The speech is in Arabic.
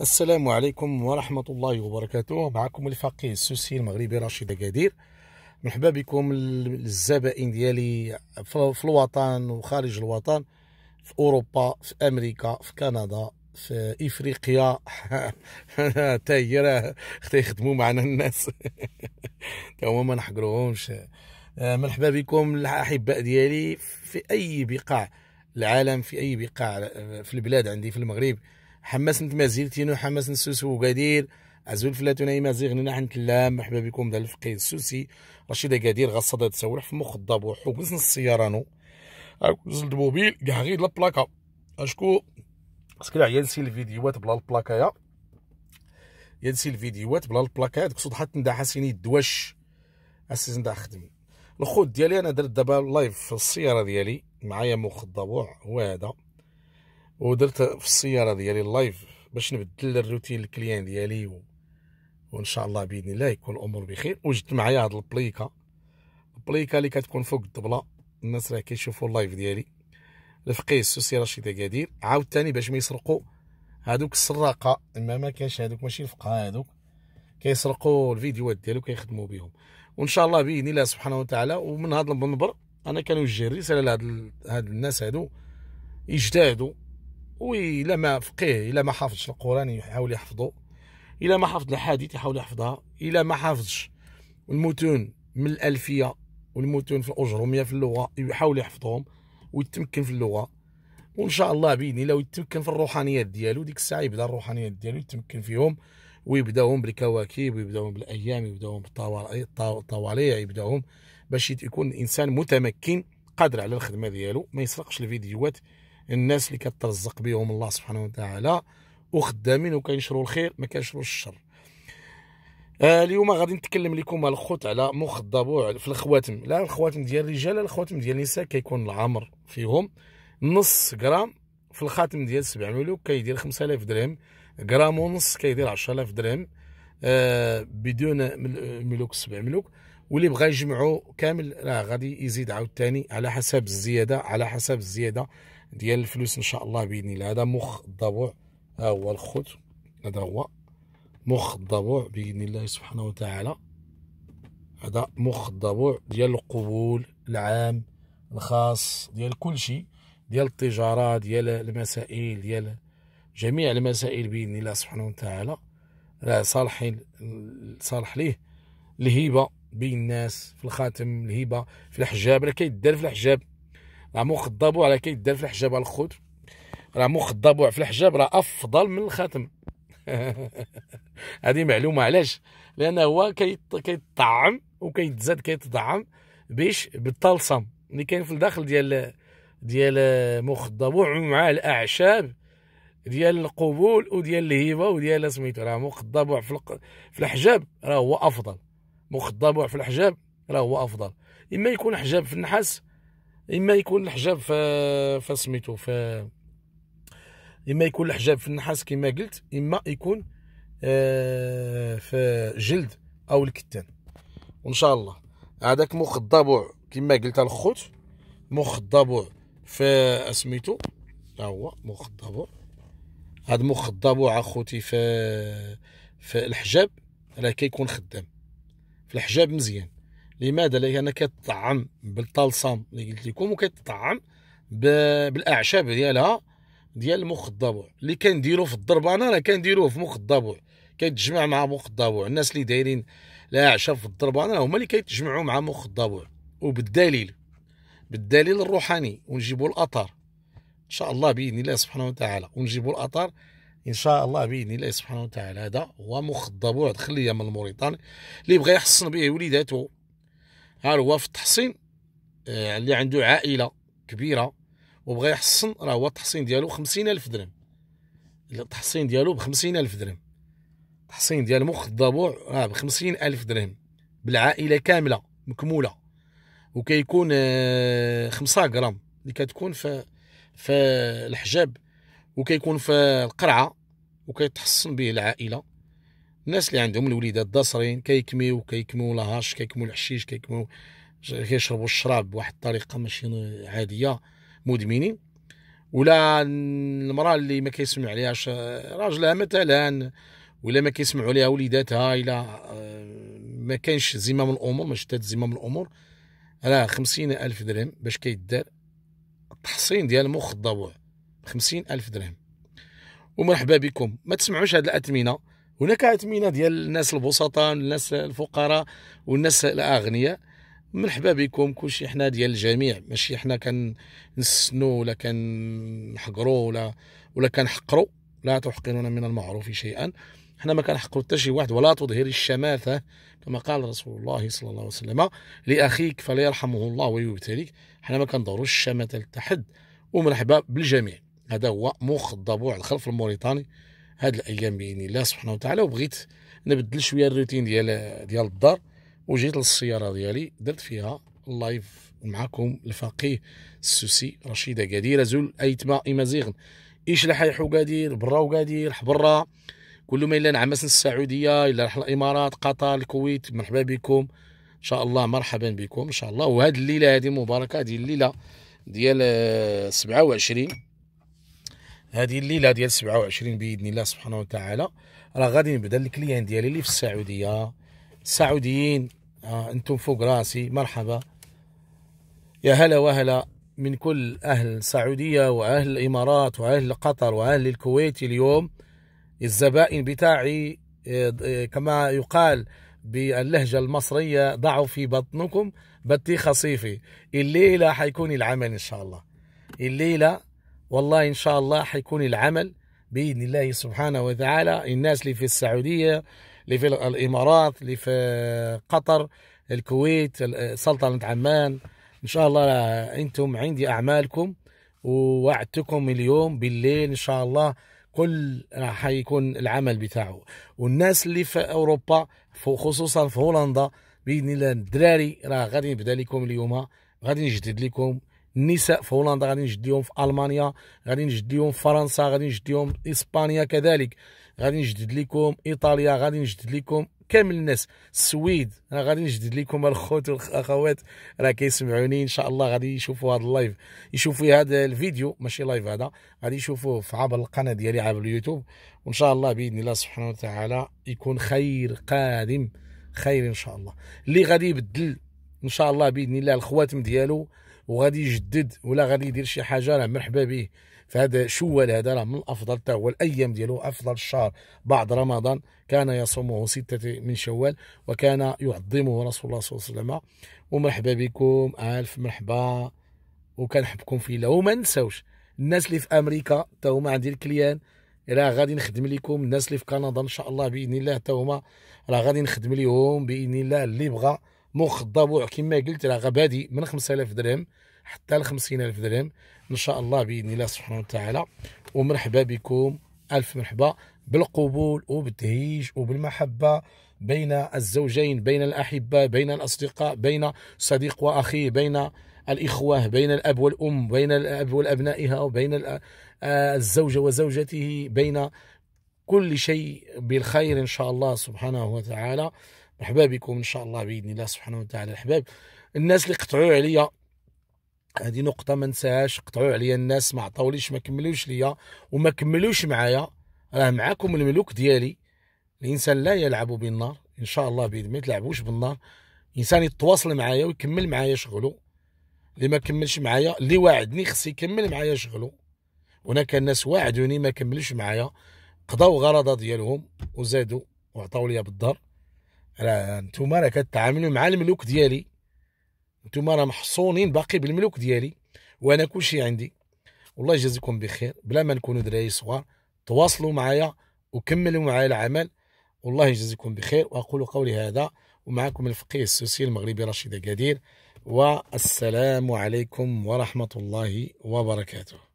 السلام عليكم ورحمة الله وبركاته معكم الفقيه السوسي المغربي رشيد أكادير مرحبا بكم الزبائن ديالي في الوطن وخارج الوطن في أوروبا في أمريكا في كندا في إفريقيا تا هي راه يخدموا معنا الناس تا ما نحقروهمش آه، مرحبا بكم الأحباء ديالي في أي بقاع العالم في أي بقاع آه، في البلاد عندي في المغرب حماس حماسنت تينو حماس نسوس وقادير عزول فلات ونايم مازيغ نحن لا مرحبا بكم دار الفقيه السوسي رشيد قادير غصدا تسولح في مخ نص السياره نو زلد موبيل كاع غير البلاكا اشكو سكلا ينسي الفيديوهات بلا البلاكايا ينسي الفيديوهات بلا البلاكا ديك تقصد حتى ندا الدواش اساس ندع خدمي الخوت ديالي انا درت دابا لايف في السياره ديالي معايا مخ الضبوع هو هذا ودرت في السياره ديالي اللايف باش نبدل الروتين الكليان ديالي و... وان شاء الله باذن الله يكون الامور بخير وجدت معايا هاد البليكه البليكه اللي كتكون فوق الدبله الناس راه كيشوفوا اللايف ديالي الفقيه السوسي رشيد اكادير عاوتاني باش ما يسرقوا هادوك السراقه ما ما كاينش هادوك ماشي الفقهاء هادوك كيسرقوا الفيديوهات ديالو كيخدموا بهم وان شاء الله باذن الله سبحانه وتعالى ومن هذا المنبر انا كنوجه الرساله لهاد هاد الناس هادو يجتهدوا وإلا ما فقيه إلا ما حافظش القرآن يحاول يحفظه إلا ما حافظ الحديث يحاول يحفظها إلا ما حافظش المتون من الألفية والمتون في الأجرمية في اللغة يحاول يحفظهم ويتمكن في اللغة وإن شاء الله بإذن الله ويتمكن في الروحانيات ديالو ديك الساعة يبدا الروحانيات ديالو يتمكن فيهم ويبداهم بالكواكب ويبداهم بالايام يبداهم بالطوالع يبداهم باش يكون الانسان متمكن قادر على الخدمه ديالو ما يسرقش الفيديوهات الناس اللي كترزق بهم الله سبحانه وتعالى وخدامين وكينشروا الخير ما كينشروش الشر آه اليوم غادي نتكلم لكم الخوت على مخضب في الخواتم لا الخواتم ديال الرجال لا الخواتم ديال النساء كيكون العمر فيهم نص غرام في الخاتم ديال 7 ملوك كيدير 5000 درهم غرام ونص كيدير 10000 درهم آه بدون ملوك 7 ملوك واللي بغى يجمعو كامل راه غادي يزيد عاوتاني على حسب الزياده على حسب الزياده ديال الفلوس ان شاء الله باذن الله هذا مخ الضبوع ها هو الخوت هذا هو مخ الضبوع باذن الله سبحانه وتعالى هذا مخ الضبوع ديال القبول العام الخاص ديال كل شيء ديال التجاره ديال المسائل ديال جميع المسائل باذن الله سبحانه وتعالى راه صالح صالح ليه الهبه بين الناس في الخاتم الهبه في الحجاب راه كيدار في الحجاب راه خضابو على كي دار في الحجاب على الخوت راهو خضابو في الحجاب راه افضل من الخاتم هذه معلومه علاش لان هو كيطعم وكيتزاد كيتطعم باش بالطلسم اللي كاين في الداخل ديال ديال مخضب مع الاعشاب ديال القبول وديال الهيبه وديال سميتو راه مخضب في في الحجاب راه هو افضل مخضب في الحجاب راه هو افضل اما يكون حجاب في النحاس اما يكون الحجاب ف فسميتو ف اما يكون الحجاب في النحاس كما قلت اما يكون آه، في جلد او الكتان وان شاء الله هذاك مخ الضبع كما قلت الخوت مخ الضبع ف اسميتو ها هو مخ الضبع هذا مخ الضبع اخوتي ف في الحجاب راه كيكون خدام في الحجاب مزيان لماذا لان كتطعم بالطلسم اللي قلت لكم وكتطعم بالاعشاب ديالها ديال مخ الضبوع اللي كنديرو في الضربانه راه كنديروه في مخ الضبوع كيتجمع مع مخ الضبوع الناس اللي دايرين الاعشاب في الضربانه هما اللي كيتجمعوا مع مخ الضبوع وبالدليل بالدليل الروحاني ونجيبوا الاثار ان شاء الله باذن الله سبحانه وتعالى ونجيبوا الاثار ان شاء الله باذن الله سبحانه وتعالى هذا هو مخ الضبوع دخل ليا من الموريتاني اللي بغى يحصن به وليداتو ها هو في التحصين آه، اللي عنده عائله كبيره وبغى يحصن راه هو التحصين ديالو خمسين الف درهم التحصين ديالو بخمسين الف درهم التحصين ديال مخ الضبوع راه بخمسين الف درهم بالعائله كامله مكموله وكيكون آه، خمسة غرام اللي كتكون في في الحجاب وكيكون في القرعه وكيتحصن به العائله الناس اللي عندهم الوليدات ضاصرين كيكميو كيكميو لاهاش كيكميو الحشيش كيكميو كيشربوا الشراب بواحد الطريقه ماشي عاديه مدمنين ولا المراه اللي ما كيسمع عليهاش راجلها مثلا ولا ما كيسمعوا عليها وليداتها الا آه، ما كانش زمام الامور ما شتات زمام الامور راه خمسين الف درهم باش كيدار التحصين ديال المخ الضبوع خمسين الف درهم ومرحبا بكم ما تسمعوش هاد الاثمنه هناك أثمنة ديال الناس البسطاء الناس الفقراء والناس الأغنياء مرحبا بكم كلشي حنا ديال الجميع ماشي حنا كنسنو ولا كنحقرو ولا ولا كنحقرو لا تحقرون من المعروف شيئا حنا ما كنحقروا حتى شي واحد ولا تظهري الشماتة كما قال رسول الله صلى الله عليه وسلم لاخيك فليرحمه الله ويبتليك حنا ما كنضروش الشماته لتحد ومرحبا بالجميع هذا هو مخضبوع الخلف الموريتاني هاد الايام باذن الله سبحانه وتعالى وبغيت نبدل شويه الروتين ديال ديال الدار وجيت للسياره ديالي درت فيها اللايف معكم الفقيه السوسي رشيده قديره زول ايتما امازيغن ايش لحيح قادير برا وقادير حبرا كل ما الا نعمس السعوديه الا راح الامارات قطر الكويت مرحبا بكم ان شاء الله مرحبا بكم ان شاء الله وهذه الليله هذه مباركه هذه الليله ديال 27 آه، هذه الليله ديال 27 باذن الله سبحانه وتعالى راه غادي نبدا الكليان ديالي اللي في السعوديه السعوديين آه انتم فوق راسي مرحبا يا هلا وهلا من كل اهل السعوديه واهل الامارات واهل قطر واهل الكويت اليوم الزبائن بتاعي آه، آه، كما يقال باللهجة المصرية ضعوا في بطنكم بطيخة صيفي الليلة حيكون العمل إن شاء الله الليلة والله إن شاء الله حيكون العمل بإذن الله سبحانه وتعالى الناس اللي في السعودية اللي في الإمارات اللي في قطر الكويت سلطنة عمان إن شاء الله أنتم عندي أعمالكم ووعدتكم اليوم بالليل إن شاء الله كل حيكون العمل بتاعه والناس اللي في أوروبا خصوصا في هولندا بإذن الله الدراري راه غادي نبدا لكم اليوم غادي نجدد لكم النساء في هولندا غادي نجديهم في المانيا غادي نجديهم في فرنسا غادي نجديهم اسبانيا كذلك غادي نجدد لكم ايطاليا غادي نجدد لكم كامل الناس السويد راه غادي نجدد لكم الخوت والاخوات راه كيسمعوني ان شاء الله غادي يشوفوا هذا اللايف يشوفوا هذا الفيديو ماشي لايف هذا غادي يشوفوه في عبر القناه ديالي عبر اليوتيوب وان شاء الله باذن الله سبحانه وتعالى يكون خير قادم خير ان شاء الله اللي غادي يبدل ان شاء الله باذن الله الخواتم ديالو وغادي يجدد ولا غادي يدير شي حاجه راه مرحبا به فهذا شوال هذا راه من الافضل حتى هو الايام ديالو افضل الشهر بعد رمضان كان يصومه سته من شوال وكان يعظمه رسول الله صلى الله عليه وسلم ومرحبا بكم الف مرحبا وكنحبكم في الله وما نساوش الناس اللي في امريكا حتى هما عندي الكليان راه غادي نخدم لكم الناس اللي في كندا ان شاء الله باذن الله حتى هما راه غادي نخدم لهم باذن الله اللي بغى مخ الضبوع كما قلت راه غبادي من 5000 درهم حتى ل 50000 درهم ان شاء الله باذن الله سبحانه وتعالى ومرحبا بكم الف مرحبا بالقبول وبالتهيج وبالمحبه بين الزوجين بين الاحبه بين الاصدقاء بين صديق واخيه بين الإخوة بين الأب والأم بين الأب والأبنائها وبين آه، الزوجة وزوجته بين كل شيء بالخير إن شاء الله سبحانه وتعالى مرحبا بكم ان شاء الله باذن الله سبحانه وتعالى الحباب الناس اللي قطعوا عليا هذه نقطه ما نساهاش قطعوا عليا الناس ما عطاوليش ما كملوش ليا وما كملوش معايا راه معاكم الملوك ديالي الانسان لا يلعب بالنار ان شاء الله باذن ما تلعبوش بالنار الانسان يتواصل معايا ويكمل معايا شغله اللي ما كملش معايا اللي واعدني خص يكمل معايا شغله هناك ناس واعدوني ما كملوش معايا قضاو غرضه ديالهم وزادوا وعطاو ليا بالدار راه نتوما راه كتعاملوا مع الملوك ديالي نتوما راه محصونين باقي بالملوك ديالي وانا كلشي عندي والله يجازيكم بخير بلا ما نكونوا دراري صغار تواصلوا معايا وكملوا معايا العمل والله يجازيكم بخير واقول قولي هذا ومعكم الفقيه السوسي المغربي رشيد قدير والسلام عليكم ورحمه الله وبركاته